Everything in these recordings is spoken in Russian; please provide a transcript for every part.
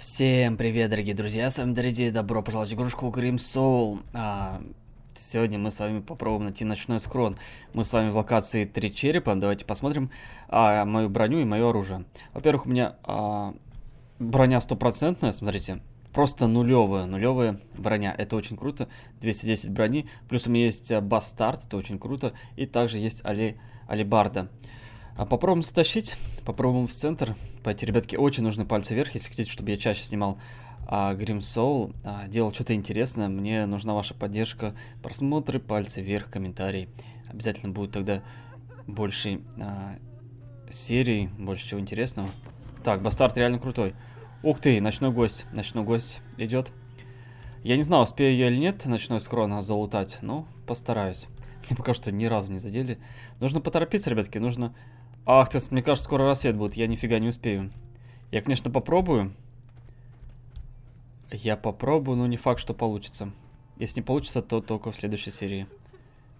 Всем привет, дорогие друзья, с вами Дриди, добро пожаловать в игрушку Grim Soul. А, сегодня мы с вами попробуем найти ночной скрон. Мы с вами в локации Три Черепа, давайте посмотрим а, мою броню и мое оружие. Во-первых, у меня а, броня стопроцентная, смотрите, просто нулевая, нулевая броня, это очень круто, 210 брони, плюс у меня есть а, Бастард, это очень круто, и также есть Али, Алибарда. А попробуем стащить, попробуем в центр. Пойти, ребятки, очень нужны пальцы вверх, если хотите, чтобы я чаще снимал а, Grim Soul, а, делал что-то интересное. Мне нужна ваша поддержка, просмотры, пальцы вверх, комментарии. Обязательно будет тогда больше а, серий, больше чего интересного. Так, Бастард реально крутой. Ух ты, ночной гость, ночной гость идет. Я не знаю, успею я или нет ночной скрон залутать, но постараюсь. Мне пока что ни разу не задели. Нужно поторопиться, ребятки, нужно Ах ты, мне кажется, скоро рассвет будет, я нифига не успею. Я, конечно, попробую. Я попробую, но не факт, что получится. Если не получится, то только в следующей серии.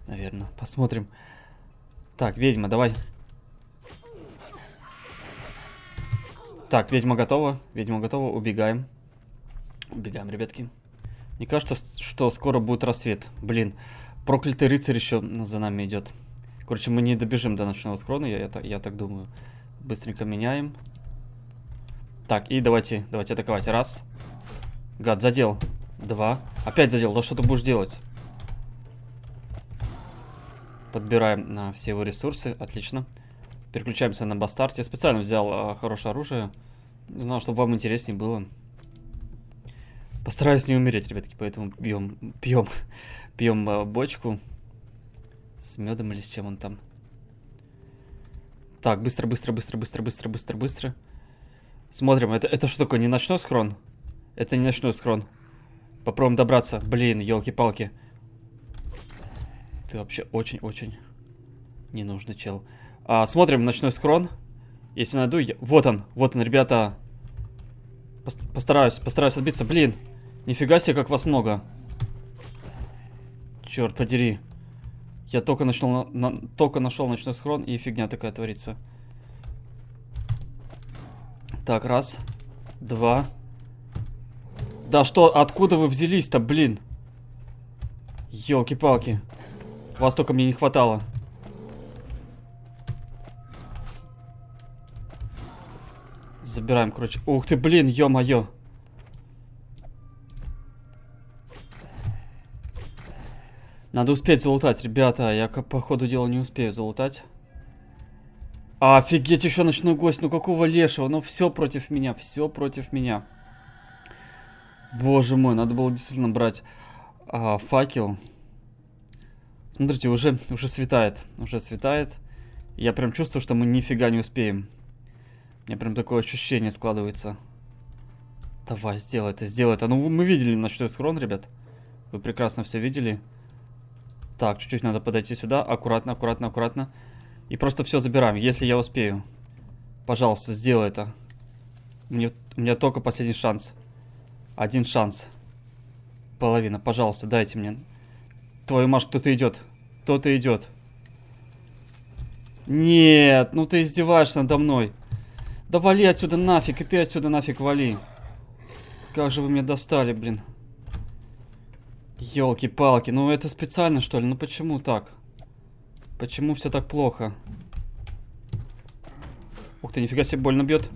Наверное, посмотрим. Так, ведьма, давай. Так, ведьма готова. Ведьма готова, убегаем. Убегаем, ребятки. Мне кажется, что скоро будет рассвет. Блин, проклятый рыцарь еще за нами идет. Короче, мы не добежим до ночного скрона, я, я, я так думаю. Быстренько меняем. Так, и давайте, давайте атаковать. Раз. Гад, задел. Два. Опять задел. Да что ты будешь делать? Подбираем на все его ресурсы. Отлично. Переключаемся на бастарт. Я специально взял а, хорошее оружие. Не знал, чтобы вам интереснее было. Постараюсь не умереть, ребятки, поэтому пьем, пьем, пьем а, бочку. С медом или с чем он там? Так, быстро, быстро, быстро, быстро, быстро, быстро, быстро. Смотрим, это, это что такое, не ночной схрон? Это не ночной схрон. Попробуем добраться. Блин, елки-палки. Ты вообще очень-очень не ненужный чел. А, смотрим, ночной схрон. Если найду, я... вот он, вот он, ребята. постараюсь, постараюсь отбиться. Блин, нифига себе, как вас много. Черт подери. Я только нашел, на, только нашел ночной схрон, и фигня такая творится. Так, раз, два. Да что, откуда вы взялись-то, блин? Елки-палки. Вас только мне не хватало. Забираем, короче. Ух ты, блин, ё-моё. Надо успеть залутать, ребята. Я по ходу дела не успею залутать. Офигеть, еще ночной гость. Ну какого лешего? Ну все против меня, все против меня. Боже мой, надо было действительно брать а, факел. Смотрите, уже, уже светает. Уже светает. Я прям чувствую, что мы нифига не успеем. У меня прям такое ощущение складывается. Давай, сделай это, сделай это. Ну, мы видели ночной схрон, ребят. Вы прекрасно все видели. Так, чуть-чуть надо подойти сюда. Аккуратно, аккуратно, аккуратно. И просто все забираем, если я успею. Пожалуйста, сделай это. Мне, у меня только последний шанс. Один шанс. Половина. Пожалуйста, дайте мне. Твою маш, кто-то идет. Кто-то идет. Нет, ну ты издеваешься надо мной. Да вали отсюда нафиг, и ты отсюда нафиг вали. Как же вы меня достали, блин. Елки-палки, ну это специально что ли? Ну почему так? Почему все так плохо? Ух ты, нифига себе больно бьет.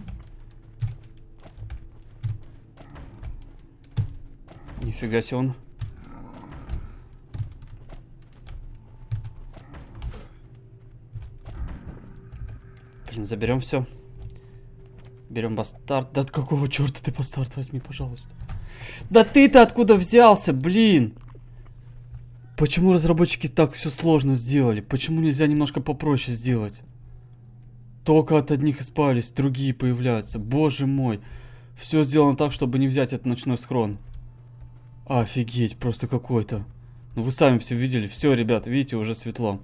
Нифига себе он. Блин, заберем все. Берем бастард. Да от какого черта ты бастард возьми, пожалуйста. Да ты-то откуда взялся, блин? Почему разработчики так все сложно сделали? Почему нельзя немножко попроще сделать? Только от одних избавились, другие появляются. Боже мой. Все сделано так, чтобы не взять этот ночной схрон. Офигеть, просто какой-то. Ну вы сами все видели. Все, ребят, видите, уже светло.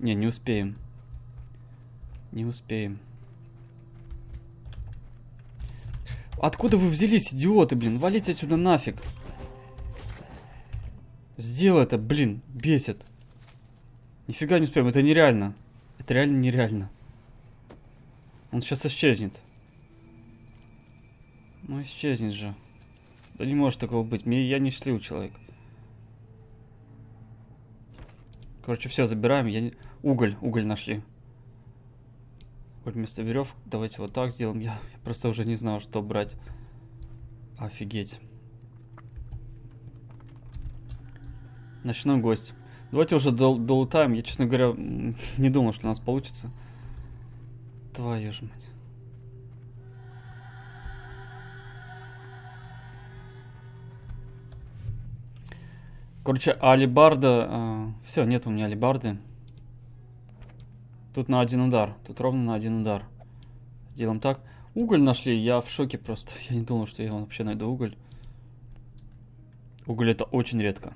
Не, не успеем. Не успеем. Откуда вы взялись, идиоты, блин? Валите отсюда нафиг. Сделай это, блин, бесит. Нифига не успеем, это нереально. Это реально нереально. Он сейчас исчезнет. Ну, исчезнет же. Да не может такого быть. Мне, я не счастливый человек. Короче, все, забираем. Я не... Уголь, уголь нашли вместо веревок давайте вот так сделаем. Я просто уже не знал, что брать. Офигеть. Ночной гость. Давайте уже дол долутаем. Я, честно говоря, не думал, что у нас получится. Твою же. мать. Короче, алибарда... Э, все, нет у меня алибарды. Тут на один удар. Тут ровно на один удар. Сделаем так. Уголь нашли. Я в шоке просто. Я не думал, что я вообще найду уголь. Уголь это очень редко.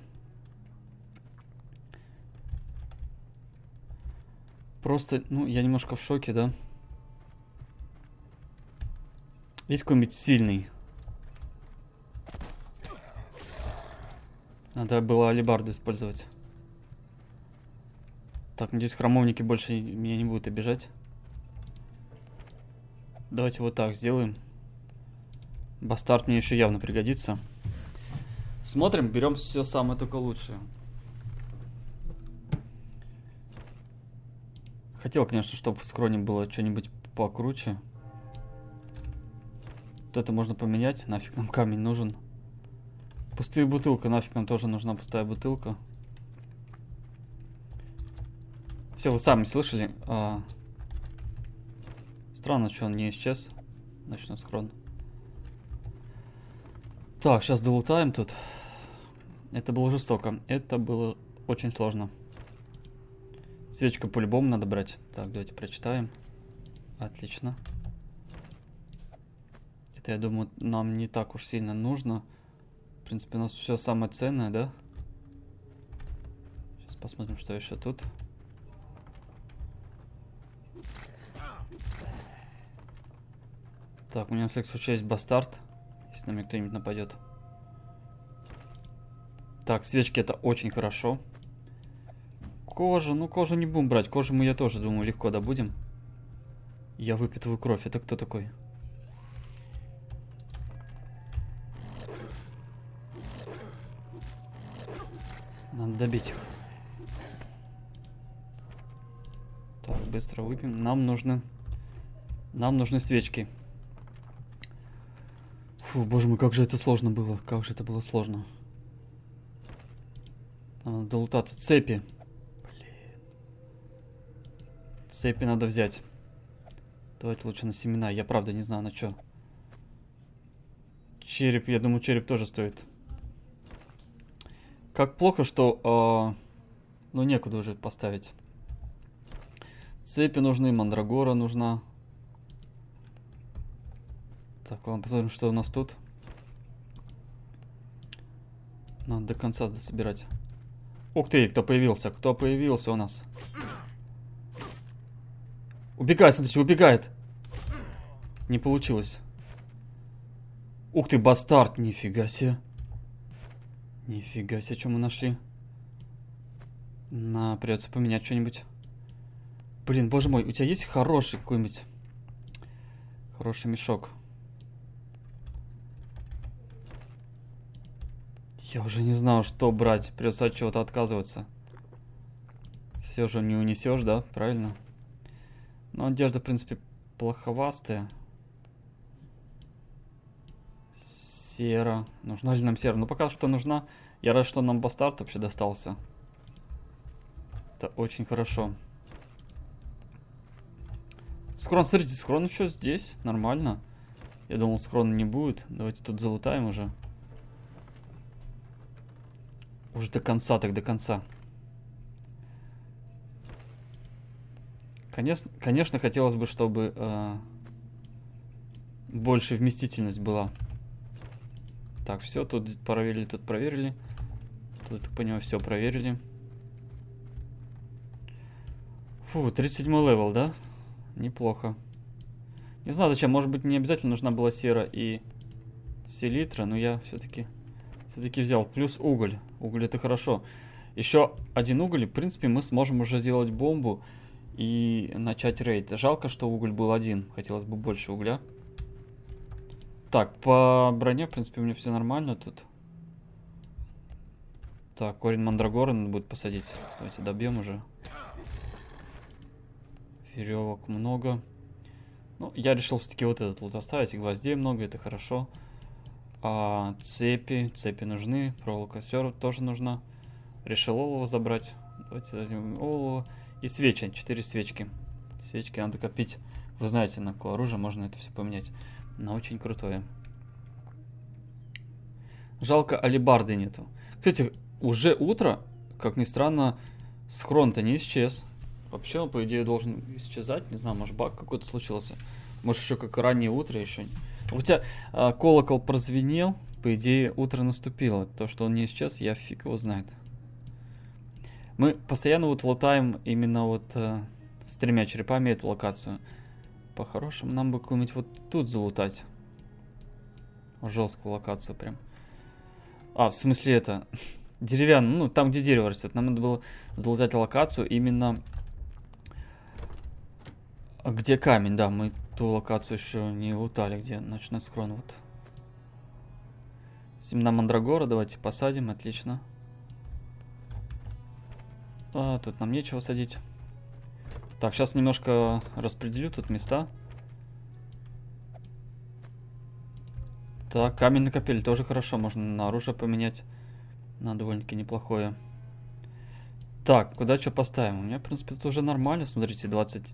Просто, ну, я немножко в шоке, да? Есть какой-нибудь сильный? Надо было алибарду использовать. Так, надеюсь, храмовники больше меня не будут обижать. Давайте вот так сделаем. Бастард мне еще явно пригодится. Смотрим, берем все самое только лучшее. Хотел, конечно, чтобы в скроне было что-нибудь покруче. Вот это можно поменять. Нафиг нам камень нужен. Пустая бутылка. Нафиг нам тоже нужна пустая бутылка. Бутылка. Все, вы сами слышали. А... Странно, что он не исчез. Ночной схрон. Так, сейчас долутаем тут. Это было жестоко. Это было очень сложно. Свечка по-любому надо брать. Так, давайте прочитаем. Отлично. Это, я думаю, нам не так уж сильно нужно. В принципе, у нас все самое ценное, да? Сейчас посмотрим, что еще Тут. Так, у меня, на всякий случай, есть бастард. Если на меня кто-нибудь нападет. Так, свечки это очень хорошо. Кожа, ну кожу не будем брать. Кожу мы, я тоже думаю, легко добудем. Я выпитываю кровь. Это кто такой? Надо добить их. Так, быстро выпьем. Нам нужны, Нам нужны свечки. Фу, боже мой, как же это сложно было. Как же это было сложно. надо долутаться. Цепи. Блин. Цепи надо взять. Давайте лучше на семена. Я правда не знаю, на что. Череп, я думаю, череп тоже стоит. Как плохо, что... Э, ну, некуда уже поставить. Цепи нужны, мандрагора нужна. Так, ладно, посмотрим, что у нас тут. Надо до конца собирать. Ух ты, кто появился? Кто появился у нас? Убегает, смотрите, убегает. Не получилось. Ух ты, бастард, нифига себе. Нифига себе, что мы нашли. На, придется поменять что-нибудь. Блин, боже мой, у тебя есть хороший какой-нибудь... Хороший мешок. Я уже не знал, что брать. Придется от чего-то отказываться. Все же не унесешь, да? Правильно? Но одежда, в принципе, плоховастая. Сера. Нужна ли нам сера? Ну, пока что нужна. Я рад, что нам бастард вообще достался. Это очень хорошо. Скрон, смотрите, скрон еще здесь. Нормально. Я думал, скрона не будет. Давайте тут залутаем уже. Уже до конца, так до конца. Конечно, конечно хотелось бы, чтобы э, больше вместительность была. Так, все, тут проверили, тут проверили. Тут, я так понимаю, все проверили. Фу, 37 левел, да? Неплохо. Не знаю зачем, может быть не обязательно нужна была сера и селитра, но я все-таки... Все-таки взял. Плюс уголь. Уголь это хорошо. Еще один уголь. и, В принципе, мы сможем уже сделать бомбу и начать рейд. Жалко, что уголь был один. Хотелось бы больше угля. Так, по броне, в принципе, у меня все нормально тут. Так, корень мандрагоры надо будет посадить. Давайте добьем уже. Веревок много. Ну, я решил все-таки вот этот лут оставить. И гвоздей много, это хорошо. Хорошо. А, цепи, цепи нужны, проволока все тоже нужна. Решил олово забрать. Давайте возьмем олово. И свечи, 4 свечки. Свечки надо копить. Вы знаете, на какое оружие можно это все поменять. На очень крутое. Жалко, алибарды нету. Кстати, уже утро, как ни странно, схрон-то не исчез. Вообще он, по идее, должен исчезать. Не знаю, может, баг какой-то случился. Может, еще как раннее утро еще. У тебя а, колокол прозвенел, по идее, утро наступило. То, что он не сейчас, я фиг его знает. Мы постоянно вот лутаем именно вот а, э, с тремя черепами эту локацию. По-хорошему, нам бы какую-нибудь вот тут залутать. Жесткую локацию прям. А, в смысле это... Деревянную, ну, там, где дерево растет. Нам надо было залутать локацию именно... Где камень, да, мы ту локацию еще не лутали, где ночной скрон вот. Семена Мандрагора давайте посадим, отлично. А, тут нам нечего садить. Так, сейчас немножко распределю тут места. Так, каменный накопили, тоже хорошо, можно на оружие поменять. На довольно-таки неплохое. Так, куда что поставим? У меня, в принципе, тут уже нормально, смотрите, 20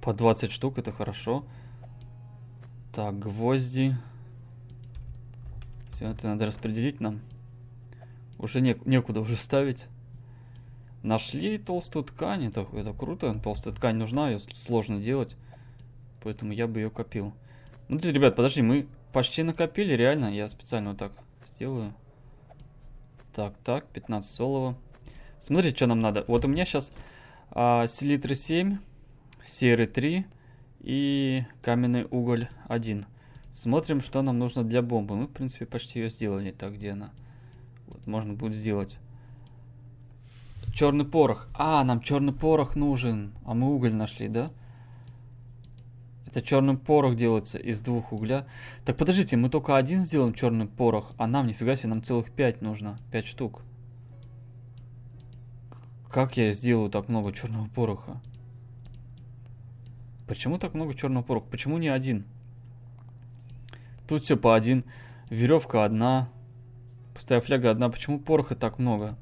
по 20 штук, это хорошо. Так, гвозди. Все это надо распределить нам. Уже не, некуда уже ставить. Нашли толстую ткань, это, это круто. Толстая ткань нужна, ее сложно делать. Поэтому я бы ее копил. Ну, ребят, подожди, мы почти накопили, реально. Я специально вот так сделаю. Так, так, 15 солова. Смотрите, что нам надо. Вот у меня сейчас а, селитры 7 серый 3 и каменный уголь 1. Смотрим, что нам нужно для бомбы. Мы, в принципе, почти ее сделали. Так, где она? Вот, можно будет сделать. Черный порох. А, нам черный порох нужен. А мы уголь нашли, да? Это черный порох делается из двух угля. Так, подождите, мы только один сделаем черный порох, а нам, нифига себе, нам целых пять нужно. Пять штук. Как я сделаю так много черного пороха? Почему так много черного пороха? Почему не один? Тут все по один. Веревка одна. Пустая фляга одна. Почему пороха так много?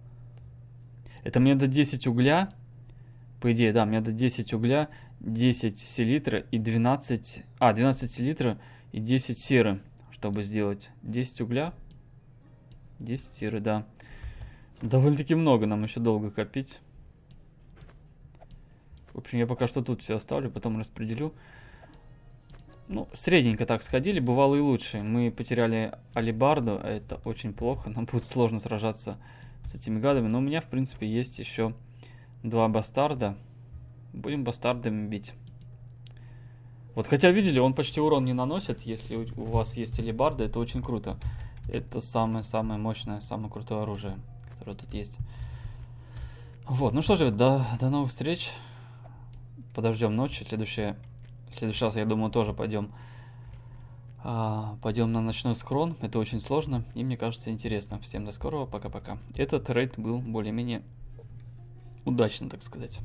Это мне до 10 угля. По идее, да, мне до 10 угля, 10 селитра и 12... А, 12 селитра и 10 серы, чтобы сделать. 10 угля, 10 серы, да. Довольно-таки много, нам еще долго копить. В общем, я пока что тут все оставлю, потом распределю. Ну, средненько так сходили, бывало и лучше. Мы потеряли алибарду, а это очень плохо. Нам будет сложно сражаться с этими гадами. Но у меня, в принципе, есть еще два бастарда. Будем бастардами бить. Вот, хотя, видели, он почти урон не наносит. Если у вас есть алибарда, это очень круто. Это самое-самое мощное, самое крутое оружие, которое тут есть. Вот, ну что же, до, до новых встреч подождем ночи. Следующее, в следующий раз, я думаю, тоже пойдем. А, пойдем на ночной скрон. Это очень сложно и мне кажется интересно. Всем до скорого, пока-пока. Этот рейд был более-менее удачно, так сказать.